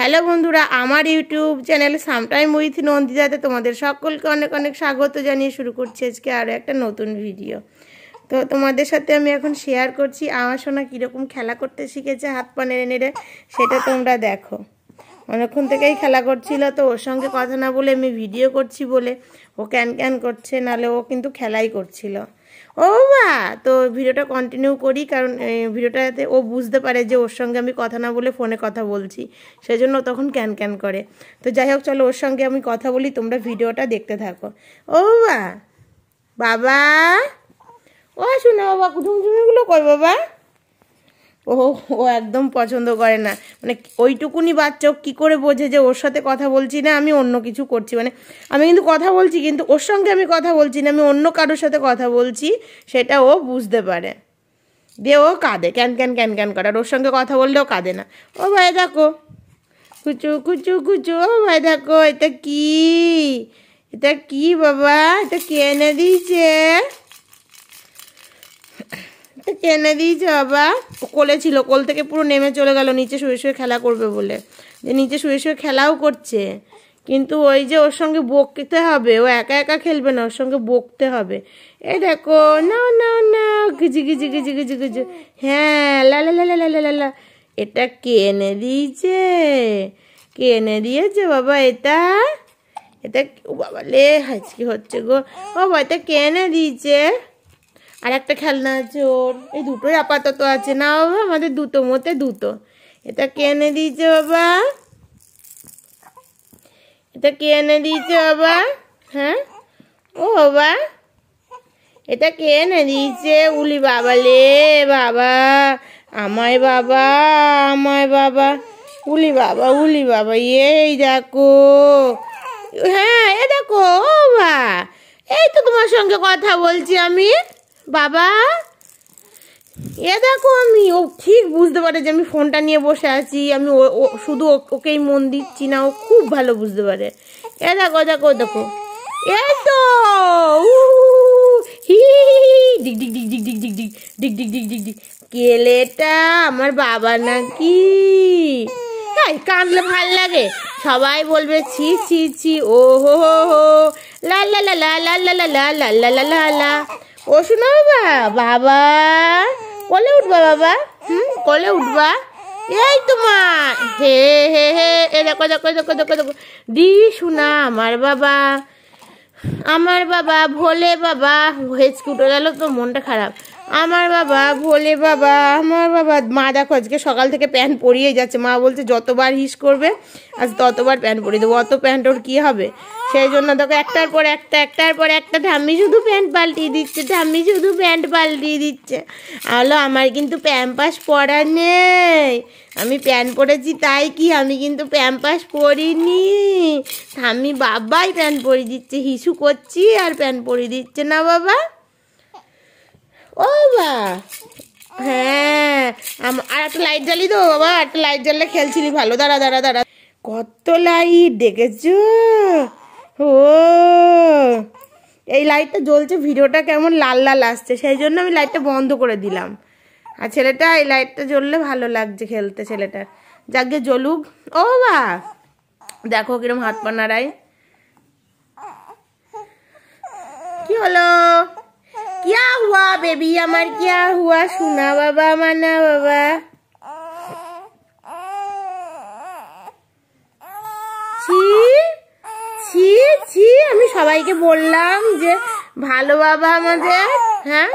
hello বন্ধুরা আমার YouTube channel sometime with নন্দিতাতে তোমাদের সকলকে অনেক অনেক স্বাগত জানিয়ে শুরু করছি আজকে আরও একটা নতুন ভিডিও তো তোমাদের সাথে আমি এখন শেয়ার করছি আমার সোনা কীরকম খেলা করতে শিখেছে হাত পা নেড়ে নেড়ে সেটা তোমরা দেখো অনেকক্ষণ থেকেই খেলা করছিল তো ওর সঙ্গে কথা না বলে আমি ভিডিও করছি বলে ও ক্যান ক্যান করছে নালে ও কিন্তু খেলাই করছিল ও বা তো ভিডিওটা কন্টিনিউ করি কারণ ভিডিওটাতে ও বুঝতে পারে যে ওর সঙ্গে আমি কথা না বলে ফোনে কথা বলছি সেজন্য তখন ক্যান ক্যান করে তো যাই হোক চলো ওর সঙ্গে আমি কথা বলি তোমরা ভিডিওটা দেখতে থাকো ও বা বাবা ও শুনে বাবা কুটুম টুমগুলো কই বাবা ও ও একদম পছন্দ করে না মানে ওইটুকুনি বাচ্চা কি করে বোঝে যে ওর সাথে কথা বলছি না আমি অন্য কিছু করছি মানে আমি কিন্তু কথা বলছি কিন্তু ওর সঙ্গে আমি কথা বলছি না আমি অন্য কারোর সাথে কথা বলছি সেটা ও বুঝতে পারে দিয়ে ও কাঁদে ক্যান ক্যান ক্যান ক্যান করে আর ওর সঙ্গে কথা বললেও কাঁদে না ও ভাই দেখো কুচু কুচু কুচু ও ভাই দেখো এটা কি এটা কি বাবা এটা কে এনে দিয়েছে কেনে দিয়েছে বাবা কোলে ছিল কোল থেকে পুরো নেমে চলে গেল নিচে শুয়ে শুয়ে খেলা করবে বলে যে নিচে শুয়ে শুয়ে খেলাও করছে কিন্তু ওই যে ওর সঙ্গে বকতে হবে ও একা একা খেলবে না ওর সঙ্গে বকতে হবে এ দেখো না না না গিজি গিজি গিজি গিজি গিজি হ্যাঁ লা লা লা লা লা লা এটা কে এনে দিয়েছে কে এনে দিয়েছে বাবা এটা এটা বাবা লে হাজকি হচ্ছে গো বাবা এটা কে এনে দিয়েছে আর একটা খেলনা আছে ওর এই দুটোই আপাতত আছে না বাবা আমাদের দুটো মতে দুটো এটা কে এনে দিয়েছে বাবা এটা কে এনে দিয়েছে বাবা হ্যাঁ ও বাবা এটা কে এনে দিয়েছে উলি বাবা লে বাবা আমায় বাবা আমায় বাবা উলি বাবা উলি বাবা এই দেখো হ্যাঁ এ দেখো ও বা এই তো তোমার সঙ্গে কথা বলছি আমি বাবা এ দেখো আমি ও ঠিক বুঝতে পারে যে আমি ফোনটা নিয়ে বসে আছি আমি ও শুধু ওকেই মন দিচ্ছি না ও খুব ভালো বুঝতে পারে এ দেখো দেখো দেখো এ তো ডিগ কেলেটা আমার বাবা নাকি তাই কাঁদলে ভাল লাগে সবাই বলবে ছি ছি ছি ও হো হো লা লা লা লা লা লা লা লা লা লা লা লা ও শোনো বাবা বাবা কলে উঠবা বাবা হুম কলে উঠবা এই তোমার হে হে হে এ দেখো দেখো দেখো দেখো দেখো দি শোনা আমার বাবা আমার বাবা ভোলে বাবা হেঁচকে উঠে গেল তো মনটা খারাপ আমার বাবা ভোলে বাবা আমার বাবা মা দেখো আজকে সকাল থেকে প্যান্ট পরিয়ে যাচ্ছে মা বলছে যতবার হিস করবে আজ ততবার প্যান্ট পরিয়ে দেবো অত প্যান্ট ওর কী হবে সেই জন্য দেখো একটার পর একটা একটার পর একটা ঠাম্মি শুধু প্যান্ট পাল্টিয়ে দিচ্ছে ঠাম্মি শুধু প্যান্ট পাল্টিয়ে দিচ্ছে আলো আমার কিন্তু প্যাম্পাস পরা নেই আমি প্যান্ট পরেছি তাই কি আমি কিন্তু প্যাম্পাস পরিনি ঠাম্মি বাবাই প্যান্ট পরিয়ে দিচ্ছে হিসু করছি আর প্যান্ট পরিয়ে দিচ্ছে না বাবা ও বা হ্যাঁ আর একটা লাইট জ্বালি তো বাবা একটা লাইট জ্বাললে খেলছিলি ভালো দাঁড়া দাঁড়া দাঁড়া কত লাইট দেখেছ ও এই লাইটটা জ্বলছে ভিডিওটা কেমন লাল লাল আসছে সেই জন্য আমি লাইটটা বন্ধ করে দিলাম আর ছেলেটা এই লাইটটা জ্বললে ভালো লাগছে খেলতে ছেলেটার যাকে জ্বলুক ও বা দেখো কিরম হাত পা নাড়ায় কি হলো কিয়া হুয়া বেবি আমার কিয়া হুয়া শোনা বাবা মানা বাবা সবাইকে বললাম যে ভালো বাবা আমাদের হ্যাঁ